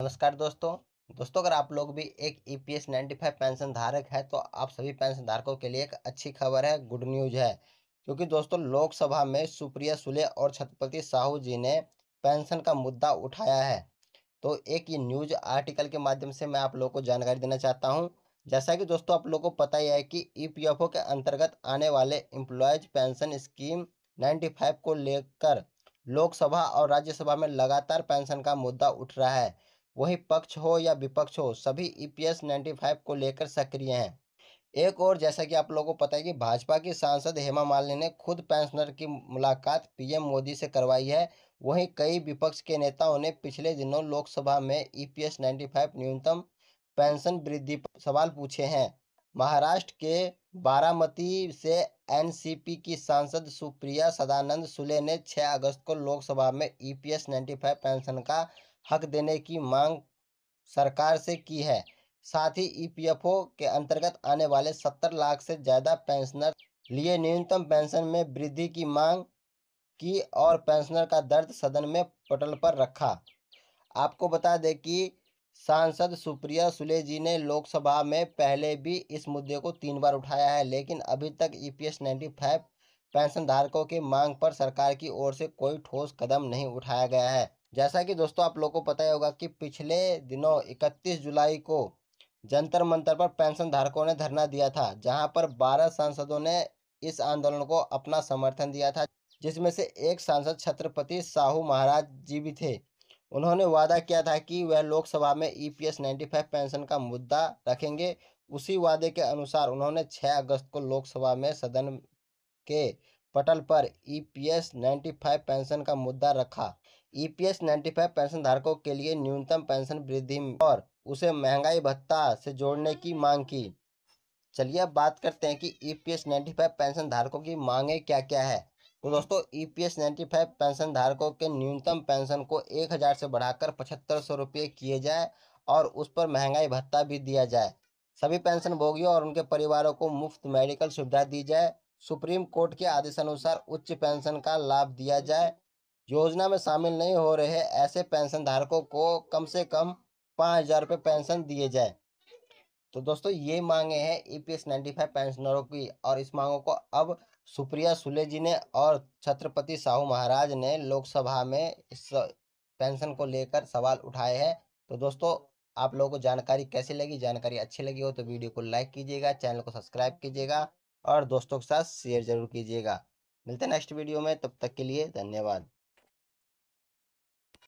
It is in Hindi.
नमस्कार दोस्तों दोस्तों अगर आप लोग भी एक E e P S five pension धारक है तो आप सभी पेंशन धारकों के लिए एक अच्छी खबर है गुड न्यूज है क्योंकि दोस्तों लोकसभा में सुप्रिया सुले और छत्रपति साहू जी ने पेंशन का मुद्दा उठाया है तो एक ये न्यूज आर्टिकल के माध्यम से मैं आप लोगों को जानकारी देना चाहता हूँ जैसा कि दोस्तों आप लोग को पता ही है कि ई पी एफ ओ के अंतर्गत आने वाले employees pension scheme ninety five को लेकर लोकसभा और राज्यसभा में लगातार पेंशन का मुद्दा उठ रहा है वही पक्ष हो या विपक्ष हो सभी E P S ninety five को लेकर सक्रिय हैं एक और जैसा कि आप लोगों को पता है कि भाजपा की सांसद हेमा मालिनी ने खुद पेंशनर की मुलाकात पीएम मोदी से करवाई है वहीं कई विपक्ष के नेताओं ने पिछले दिनों लोकसभा में ईपीएस e 95 न्यूनतम पेंशन वृद्धि पर सवाल पूछे हैं महाराष्ट्र के बारामती से एनसीपी की सांसद सुप्रिया सदानंद सुले ने 6 अगस्त को लोकसभा में ईपीएस 95 पेंशन का हक देने की मांग सरकार से की है साथ ही ईपीएफओ के अंतर्गत आने वाले 70 लाख से ज़्यादा पेंशनर लिए न्यूनतम पेंशन में वृद्धि की मांग की और पेंशनर का दर्द सदन में पटल पर रखा आपको बता दें कि सांसद सुप्रिया सुले जी ने लोकसभा में पहले भी इस मुद्दे को तीन बार उठाया है लेकिन अभी तक E P S ninety five pension धारकों की मांग पर सरकार की ओर से कोई ठोस कदम नहीं उठाया गया है जैसा कि दोस्तों आप लोगों को पता ही होगा कि पिछले दिनों 31 जुलाई को जंतर मंतर पर पेंशन धारकों ने धरना दिया था जहां पर 12 सांसदों ने इस आंदोलन को अपना समर्थन दिया था जिसमें से एक सांसद छत्रपति साहू महाराज जी भी थे उन्होंने वादा किया था कि वह लोकसभा में ई e पी पेंशन का मुद्दा रखेंगे उसी वादे के अनुसार उन्होंने छः अगस्त को लोकसभा में सदन के पटल पर ईपीएस e 95 पेंशन का मुद्दा रखा ईपीएस e 95 पेंशन धारकों के लिए न्यूनतम पेंशन वृद्धि और उसे महंगाई भत्ता से जोड़ने की मांग की चलिए अब बात करते हैं कि ईपीएस e 95 पेंशन धारकों की मांगे क्या क्या है तो दोस्तों ईपीएस 95 पेंशन धारकों के न्यूनतम पेंशन को एक हज़ार से बढ़ाकर पचहत्तर सौ रुपये किए जाए और उस पर महंगाई भत्ता भी दिया जाए सभी पेंशन भोगियों और उनके परिवारों को मुफ्त मेडिकल सुविधा दी जाए सुप्रीम कोर्ट के आदेश अनुसार उच्च पेंशन का लाभ दिया जाए योजना में शामिल नहीं हो रहे ऐसे पेंशन धारकों को कम से कम पाँच हजार रुपये पेंशन दिए जाए तो दोस्तों ये मांगे हैं E P S ninety five पेंशनरों की और इस मांगों को अब सुप्रिया सुले जी ने और छत्रपति साहू महाराज ने लोकसभा में इस पेंशन को लेकर सवाल उठाए हैं तो दोस्तों आप लोगों को जानकारी कैसी लगी जानकारी अच्छी लगी हो तो वीडियो को लाइक कीजिएगा चैनल को सब्सक्राइब कीजिएगा और दोस्तों के साथ शेयर जरूर कीजिएगा मिलते हैं नेक्स्ट वीडियो में तब तक के लिए धन्यवाद